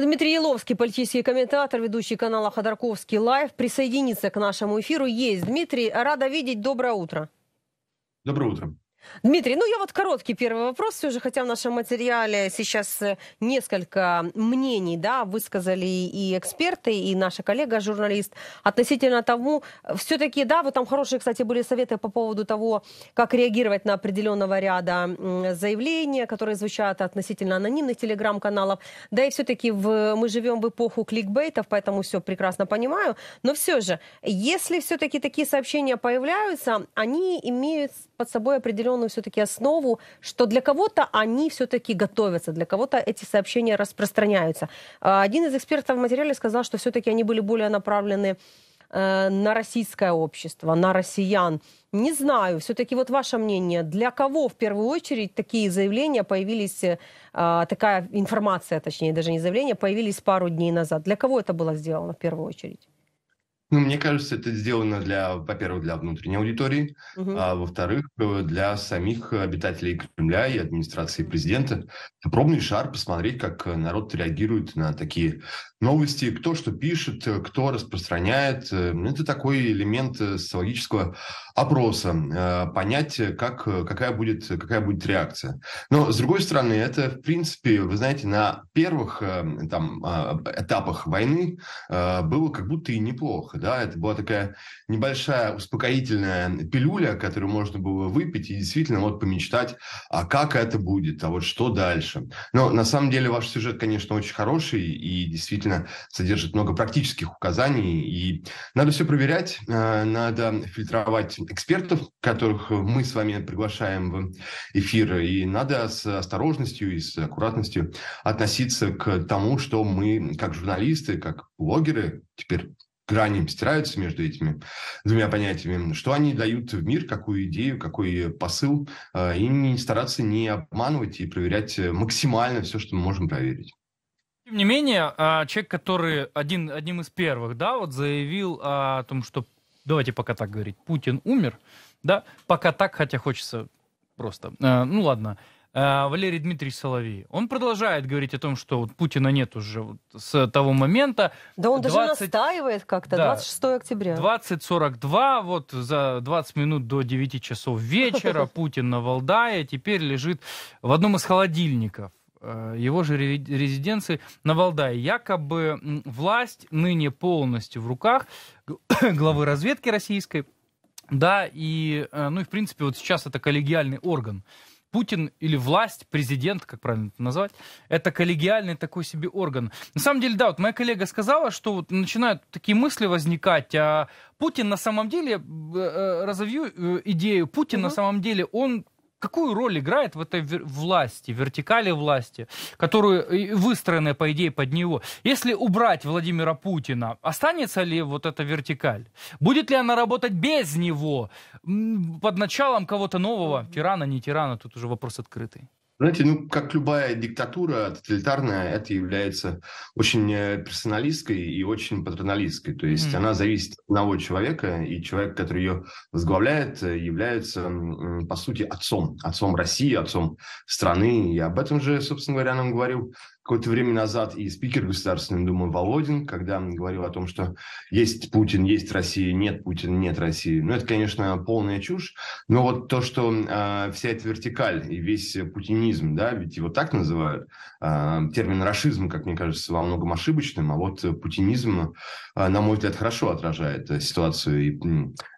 Дмитрий Еловский, политический комментатор, ведущий канала Ходорковский Лайв, присоединится к нашему эфиру. Есть. Дмитрий, рада видеть. Доброе утро. Доброе утро. Дмитрий, ну я вот короткий первый вопрос все же, хотя в нашем материале сейчас э, несколько мнений, да, высказали и эксперты, и наша коллега-журналист относительно того, э, все-таки, да, вот там хорошие, кстати, были советы по поводу того, как реагировать на определенного ряда заявления, которые звучат относительно анонимных телеграм-каналов, да и все-таки в, мы живем в эпоху кликбейтов, поэтому все прекрасно понимаю, но все же, если все-таки такие сообщения появляются, они имеют под собой определенные определенную все-таки основу, что для кого-то они все-таки готовятся, для кого-то эти сообщения распространяются. А, один из экспертов в материале сказал, что все-таки они были более направлены э, на российское общество, на россиян. Не знаю, все-таки вот ваше мнение, для кого в первую очередь такие заявления появились, э, а, такая информация, точнее даже не заявления, появились пару дней назад. Для кого это было сделано в первую очередь? Ну, мне кажется, это сделано для, во-первых, для внутренней аудитории, угу. а во-вторых, э, для самих обитателей Кремля и администрации президента. пробный шар посмотреть, как э, народ реагирует на такие новости, кто что пишет, э, кто распространяет. Ну, это такой элемент социологического опроса, понять, как, какая, будет, какая будет реакция. Но, с другой стороны, это, в принципе, вы знаете, на первых там, а, этапах войны было как будто и неплохо да, это была такая небольшая успокоительная пилюля, которую можно было выпить и действительно вот помечтать, а как это будет, а вот что дальше. Но на самом деле ваш сюжет, конечно, очень хороший и действительно содержит много практических указаний, и надо все проверять, э, надо фильтровать экспертов, которых мы с вами приглашаем в эфир, и надо с осторожностью и с аккуратностью относиться к тому, что мы, как журналисты, как блогеры, теперь грани стираются между этими двумя понятиями, что они дают в мир, какую идею, какой посыл, а, и не стараться не обманывать и проверять э, максимально все, что мы можем проверить. Тем не менее, а, человек, который один, одним из первых, да, вот заявил о том, что, давайте пока так говорить, Путин умер, да, пока так, хотя хочется просто, э, ну ладно, Э, Валерий Дмитриевич Соловей. Он продолжает говорить о том, что вот Путина нет уже вот с того момента. Да он 20... даже настаивает как-то, да, 26 октября. 20.42, вот за 20 минут до 9 часов вечера Путин на Валдае теперь лежит в одном из холодильников э, его же резиденции на Валдае. Якобы власть ныне полностью в руках главы разведки российской. Да, и, э, ну и в принципе вот сейчас это коллегиальный орган. Путин или власть, президент, как правильно это назвать, это коллегиальный такой себе орган. На самом деле, да, вот моя коллега сказала, что вот начинают такие мысли возникать, а Путин на самом деле, э, э, разовью э, идею, Путин угу. на самом деле, он Какую роль играет в этой власти, вертикали власти, которую э, выстроена, по идее, под него? Если убрать Владимира Путина, останется ли вот эта вертикаль? Будет ли она работать без него, под началом кого-то нового? Тирана, не тирана, тут уже вопрос открытый. Знаете, ну, как любая диктатура тоталитарная, это является очень э, персоналистской и очень патерналистской. То есть mm. она зависит от одного человека, и человек, который ее возглавляет, э, является, по сути, отцом. Отцом России, отцом страны. И об этом же, собственно говоря, нам говорил Какое-то время назад и спикер Государственной Думы Володин, когда говорил о том, что есть Путин, есть Россия, нет Путина, нет России. Ну, это, конечно, полная чушь, но вот то, что э, вся эта вертикаль и весь путинизм, да, ведь его так называют, э, термин расизм, как мне кажется, во многом ошибочным, а вот путинизм, э, на мой взгляд, хорошо отражает э, ситуацию и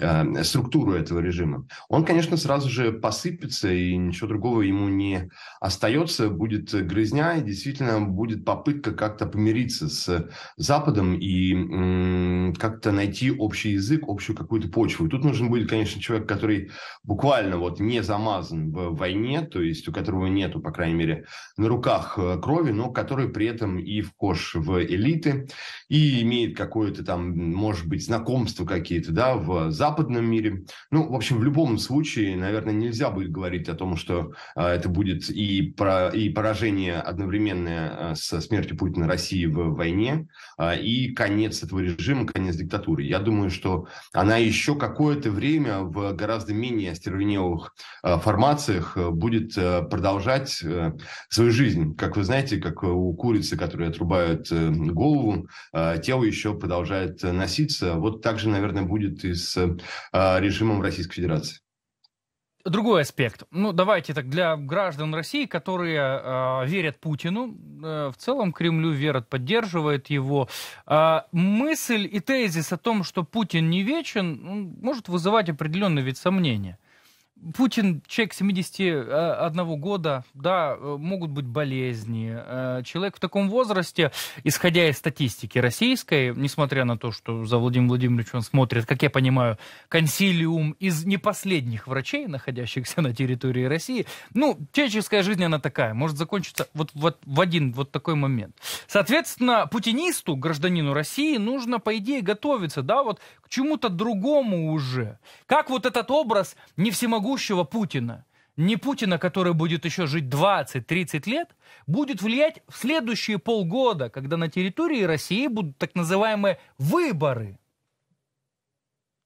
э, структуру этого режима. Он, конечно, сразу же посыпется, и ничего другого ему не остается, будет грызня, и действительно реально будет попытка как-то помириться с Западом и как-то найти общий язык, общую какую-то почву. И тут нужен будет, конечно, человек, который буквально вот не замазан в войне, то есть у которого нету, по крайней мере, на руках э, крови, но который при этом и вхож в элиты и имеет какое-то там, может быть, знакомство какие-то, да, в западном мире. Ну, в общем, в любом случае, наверное, нельзя будет говорить о том, что э, это будет и, про, и поражение одновременное Э, со смертью Путина России в войне а, и конец этого режима, конец диктатуры. Я думаю, что она еще какое-то время в гораздо менее остервенелых э, формациях э, будет продолжать свою жизнь. Как вы знаете, как у курицы, которые отрубают голову, тело еще продолжает носиться. Вот так же, наверное, будет и с режимом Российской Федерации. Другой аспект. Ну, давайте так, для граждан России, которые э, верят Путину, э, в целом Кремлю верят, поддерживает его, э, мысль и тезис о том, что Путин не вечен, может вызывать определенный вид сомнения. Путин человек 71 э, года, да, э, могут быть болезни. Э, человек в таком возрасте, исходя из статистики российской, несмотря на то, что за Владимиром Владимировичем он смотрит, как я понимаю, консилиум из не последних врачей, находящихся на территории России, ну, человеческая жизнь, она такая, может закончиться вот, вот в один вот такой момент. Соответственно, путинисту, гражданину России, нужно, по идее, готовиться, да, вот к чему-то другому уже. Как вот этот образ не всемогущего всемогущего Путина, не Путина, который будет еще жить 20-30 лет, будет влиять в следующие полгода, когда на территории России будут так называемые выборы.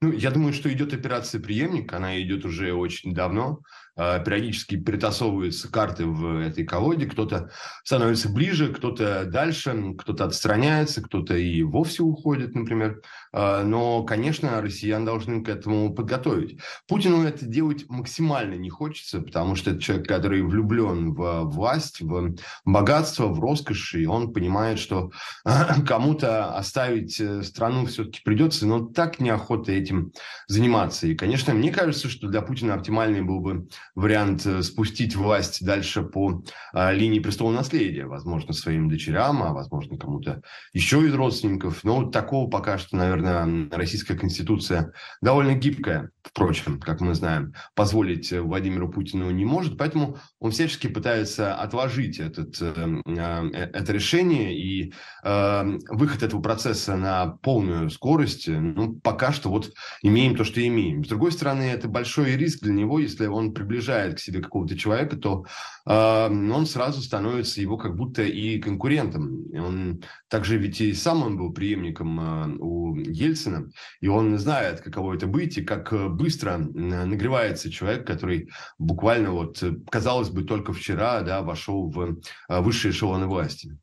Ну, я думаю, что идет операция преемник, она идет уже очень давно. Э, периодически перетасовываются карты в этой колоде, кто-то становится ближе, кто-то дальше, кто-то отстраняется, кто-то и вовсе уходит, например. Э, но, конечно, россиян должны к этому подготовить. Путину это делать максимально не хочется, потому что это человек, который влюблен в власть, в богатство, в роскошь, и он понимает, что кому-то оставить э, страну все-таки придется, но так неохота этим заниматься. И, конечно, мне кажется, что для Путина оптимальный был бы вариант э, спустить власть дальше по а, линии престола наследия, возможно, своим дочерям, а возможно, кому-то еще из родственников. Но вот такого пока что, наверное, российская конституция довольно гибкая, впрочем, как мы знаем, позволить э, Владимиру Путину не может. Поэтому он всячески пытается отложить этот, эм, э, э, это решение, и эм, выход этого процесса на полную скорость, э, ну, пока что вот имеем то, что имеем. С другой стороны, это большой риск для него, если он приближает к себе какого-то человека, то эм, он сразу становится его как будто и конкурентом. Он также ведь и сам он был преемником у Ельцина, и он знает, каково это быть, и как быстро нагревается человек, который буквально вот, казалось быть, только вчера да, вошел в э, высшие эшелоны власти.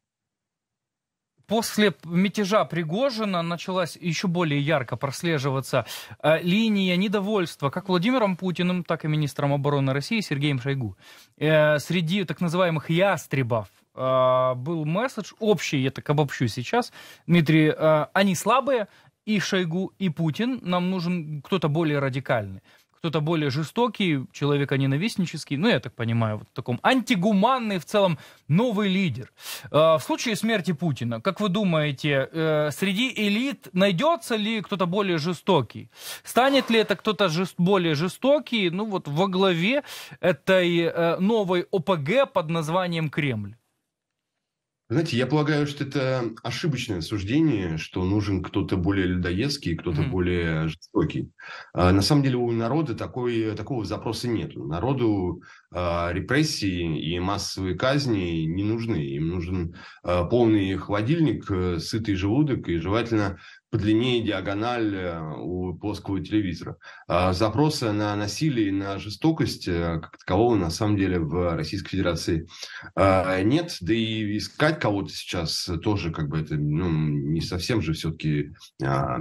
После мятежа Пригожина началась еще более ярко прослеживаться э, линия недовольства как Владимиром Путиным, так и министром обороны России Сергеем Шойгу. Э, среди так называемых ястребов был месседж общий, я так обобщу сейчас, Дмитрий, они слабые, и Шойгу, и Путин, нам нужен кто-то более радикальный кто-то более жестокий, человеконенавистнический, а ну, я так понимаю, вот в таком антигуманный в целом новый лидер. А, в случае смерти Путина, как вы думаете, э, среди элит найдется ли кто-то более жестокий? Станет ли это кто-то жест... более жестокий, ну, вот во главе этой э, новой ОПГ под названием Кремль? Знаете, я полагаю, что это ошибочное суждение, что нужен кто-то более людоедский, кто-то mm более жестокий. А, на самом деле у народа такой, такого запроса нет. Народу а, репрессии и массовые казни не нужны. Им нужен а, полный холодильник, э, сытый желудок и желательно по длине диагональ э, у плоского телевизора. А запросы на насилие и на жестокость э, как такового на самом деле в Российской Федерации э, нет. Да и искать кого-то сейчас тоже как бы это ну, не совсем же все-таки а,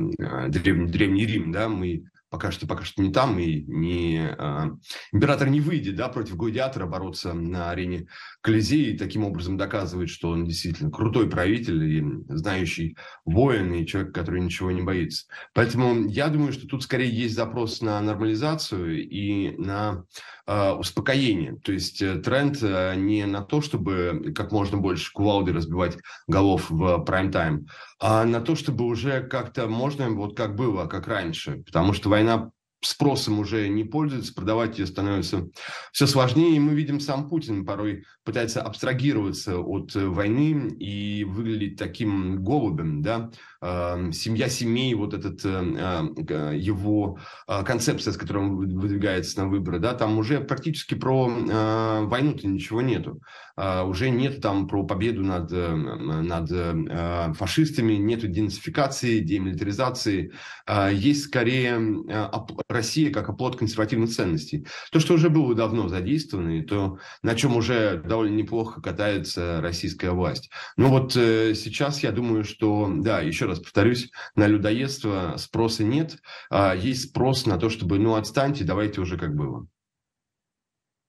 древний, древний Рим. Да? Мы пока что, пока что не там, и не, э, император не выйдет да, против гладиатора бороться на арене Колизея, и таким образом доказывает, что он действительно крутой правитель и знающий воин, и человек, который ничего не боится. Поэтому я думаю, что тут скорее есть запрос на нормализацию и на э, успокоение. То есть э, тренд э, не на то, чтобы как можно больше кувалды разбивать голов в прайм-тайм, а на то, чтобы уже как-то можно, вот как было, как раньше. Потому что война спросом уже не пользуется, продавать ее становится все сложнее. И мы видим, сам Путин порой пытается абстрагироваться от э, войны и выглядеть таким голубем, да, эм, семья семей, вот этот э, э, его концепция, с которой он выдвигается на выборы, да, там уже практически про войну-то ничего нету, уже нет там про победу над, над фашистами, нету денацификации, демилитаризации, есть скорее Россия как оплот консервативных ценностей. То, что уже было давно задействовано, и то, на чем уже довольно довольно неплохо катается российская власть. Но вот э, сейчас я думаю, что, да, еще раз повторюсь, на людоедство спроса нет, а есть спрос на то, чтобы, ну, отстаньте, давайте уже как было.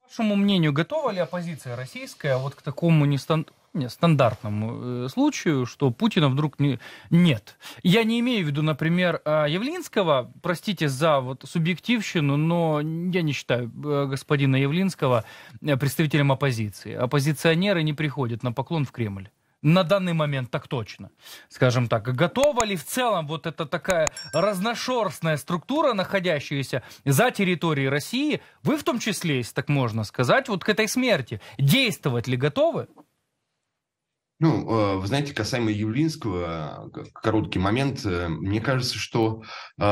По вашему мнению, готова ли оппозиция российская вот к такому нестан стандартному э, случаю, что Путина вдруг не... нет. Я не имею в виду, например, а, Явлинского, простите за вот субъективщину, но я не считаю э, господина Явлинского э, представителем оппозиции. Оппозиционеры не приходят на поклон в Кремль на данный момент так точно, скажем так. Готова ли в целом вот эта такая разношерстная структура, находящаяся за территорией России, вы в том числе, если так можно сказать, вот к этой смерти, действовать ли готовы? Ну, э, вы знаете, касаемо Явлинского, э, короткий момент. Э, мне кажется, что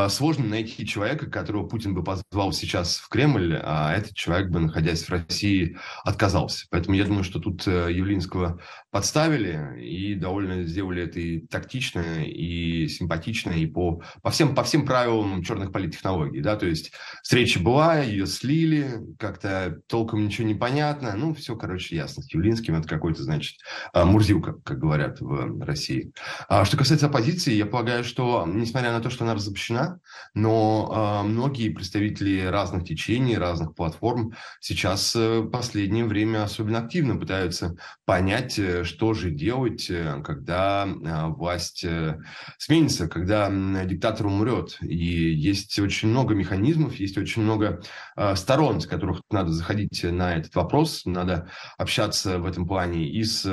сложно найти человека, которого Путин бы позвал сейчас в Кремль, а этот человек бы, находясь в России, отказался. Поэтому я думаю, что тут Явлинского подставили и довольно сделали это и тактично, и симпатично, и по, по, всем, по всем правилам черных политтехнологий. Да? То есть встреча была, ее слили, как-то толком ничего не понятно. Ну, все, короче, ясно. С Явлинским это какой-то, значит, Мурзив сил, как, говорят в России. А что касается оппозиции, я полагаю, что, несмотря на то, что она разобщена, но а, многие представители разных течений, разных платформ сейчас э, в последнее время особенно активно пытаются понять, э, что же делать, э, когда а, власть сменится, когда диктатор умрет. И есть очень много механизмов, есть очень много а, сторон, с которых надо заходить на этот вопрос, надо общаться в этом плане и с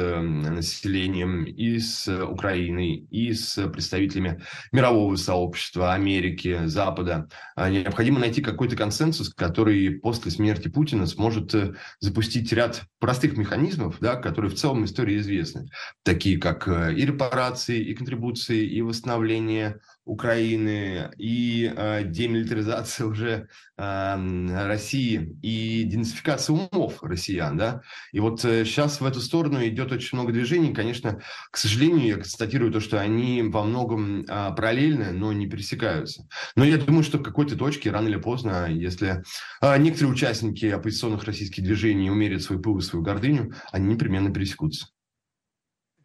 населением, и с Украиной, и с представителями мирового сообщества, Америки, Запада. А необходимо найти какой-то консенсус, который после смерти Путина сможет э, запустить ряд простых механизмов, да, которые в целом истории известны, такие как э, и репарации, и контрибуции, и восстановление – Украины и э, а, демилитаризация уже э, России и денацификация умов россиян, да. И вот э, сейчас в эту сторону идет очень много движений. Конечно, к сожалению, я констатирую то, что они во многом э, параллельны, но не пересекаются. Но я думаю, что в какой-то точке рано или поздно, если э, некоторые участники оппозиционных российских движений умерят свой пыл и свою гордыню, они непременно пересекутся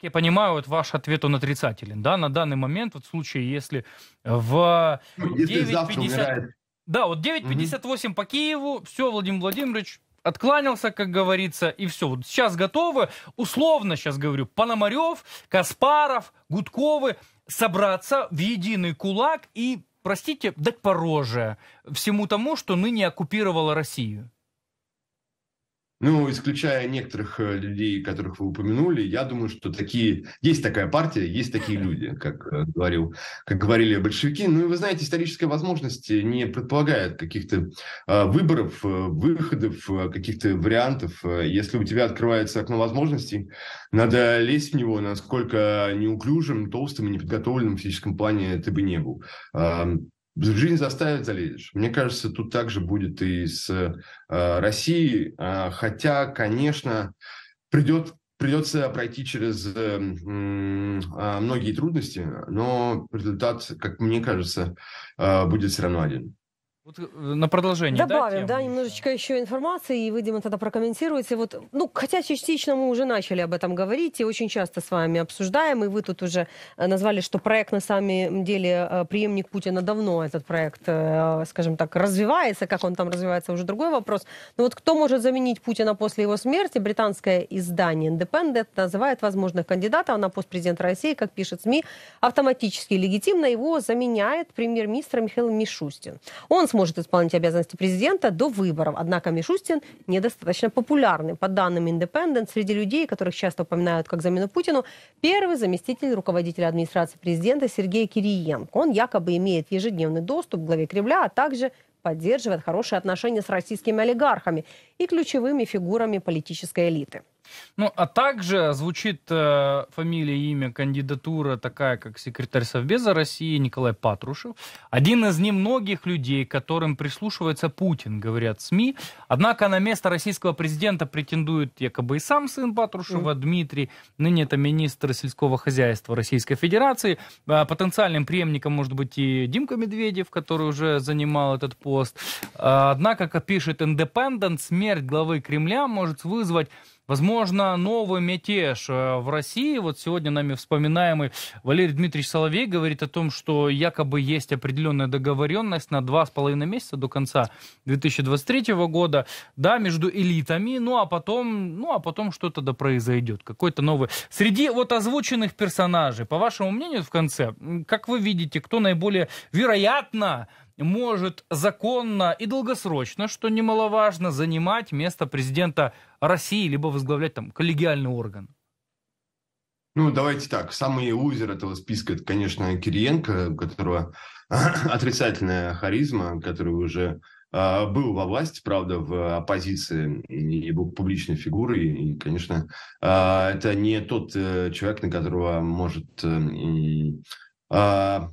я понимаю, вот ваш ответ, он отрицателен. Да, на данный момент, вот в случае, если э, в 9.50... Ну, да, вот 9.58 угу. по Киеву, все, Владимир Владимирович, откланялся, как говорится, и все. Вот сейчас готовы, условно сейчас говорю, Пономарев, Каспаров, Гудковы собраться в единый кулак и, простите, дать пороже всему тому, что ныне оккупировала Россию. Ну, исключая некоторых э, людей, которых вы упомянули, я думаю, что такие есть такая партия, есть такие люди, как э, говорил, как говорили большевики. Ну и вы знаете, историческая возможность не предполагает каких-то э, выборов, выходов, каких-то вариантов. Если у тебя открывается окно возможностей, надо лезть в него, насколько неуклюжим, толстым и неподготовленным в физическом плане ты бы не был. Жизнь заставит, залезешь. Мне кажется, тут также будет и с э, Россией. Э, хотя, конечно, придет, придется пройти через э, э, многие трудности, но результат, как мне кажется, э, будет все равно один. Вот э, на продолжение. Добавим, да, да немножечко еще информации, и вы, Дима, тогда прокомментируете. Вот, ну, хотя частично мы уже начали об этом говорить, и очень часто с вами обсуждаем, и вы тут уже э, назвали, что проект на самом э, деле преемник Путина давно, этот проект, скажем так, развивается, как он там развивается, уже другой вопрос. Но вот кто может заменить Путина после его смерти? Британское издание Independent называет возможных кандидатов на пост президента России, как пишет СМИ, автоматически легитимно его заменяет премьер-министр Михаил Мишустин. Он сможет сможет исполнить обязанности президента до выборов. Однако Мишустин недостаточно популярный. По данным Independent, среди людей, которых часто упоминают как замену Путину, первый заместитель руководителя администрации президента Сергей Кириенко. Он якобы имеет ежедневный доступ к главе Кремля, а также поддерживает хорошие отношения с российскими олигархами и ключевыми фигурами политической элиты. Ну, а также звучит э, фамилия, имя, кандидатура такая, как секретарь Совбеза России Николай Патрушев. Один из немногих людей, которым прислушивается Путин, говорят СМИ. Однако на место российского президента претендует якобы и сам сын Патрушева, mm. Дмитрий. Ныне это министр сельского хозяйства Российской Федерации. Э, потенциальным преемником может быть и Димка Медведев, который уже занимал этот пост. Э, однако, как пишет Independent, смерть главы Кремля может вызвать Возможно, новый мятеж э, в России. Вот сегодня нами вспоминаемый Валерий Дмитриевич Соловей говорит о том, что якобы есть определенная договоренность на два с половиной месяца до конца 2023 года, да, между элитами, ну а потом, ну а потом что-то да произойдет, какой-то новый. Среди вот озвученных персонажей, по вашему мнению, в конце, как вы видите, кто наиболее вероятно может законно и долгосрочно, что немаловажно, занимать место президента России, либо возглавлять там коллегиальный орган? Ну, давайте так. Самый лузер этого списка, это, конечно, Кириенко, у которого отрицательная харизма, который уже а, был во власти, правда, в оппозиции, и был публичной фигурой. И, конечно, а, это не тот э, человек, на которого может э, а,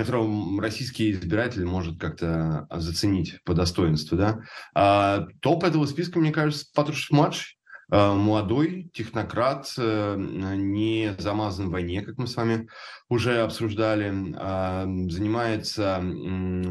которого российский избиратель может как-то а, заценить по достоинству, да. А топ этого списка, мне кажется, Патрушев младший, а, молодой технократ, э, не замазан в войне, как мы с вами уже обсуждали, а, занимается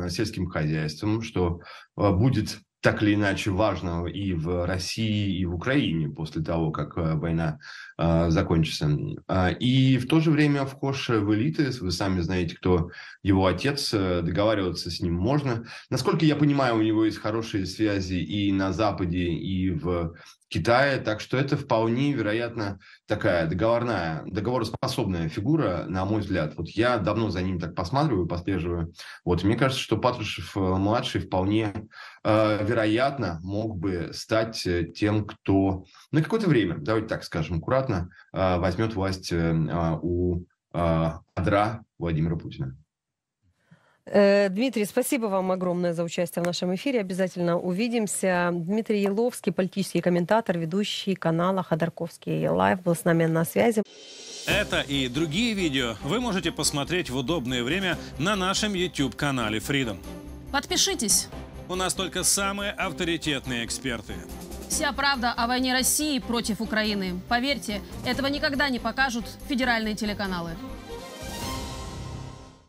сельским хозяйством, что будет так или иначе важного и в России, и в Украине после того, как э, война э, закончится. А, и в то же время вхож в элиты, вы сами знаете, кто его отец, э, договариваться с ним можно. Насколько я понимаю, у него есть хорошие связи и на Западе, и в Китая, Так что это вполне, вероятно, такая договорная, договороспособная фигура, на мой взгляд. Вот я давно за ним так посматриваю, послеживаю. Вот мне кажется, что Патрушев-младший э, вполне э, вероятно мог бы стать э, тем, кто на какое-то время, давайте так скажем аккуратно, э, возьмет власть э, а, у э, адра Владимира Путина. Э, Дмитрий, спасибо вам огромное за участие в нашем эфире. Обязательно увидимся. Дмитрий Еловский, политический комментатор, ведущий канала Ходорковский Лайв, был с нами на связи. Это и другие видео вы можете посмотреть в удобное время на нашем YouTube-канале Freedom. Подпишитесь. У нас только самые авторитетные эксперты. Вся правда о войне России против Украины. Поверьте, этого никогда не покажут федеральные телеканалы.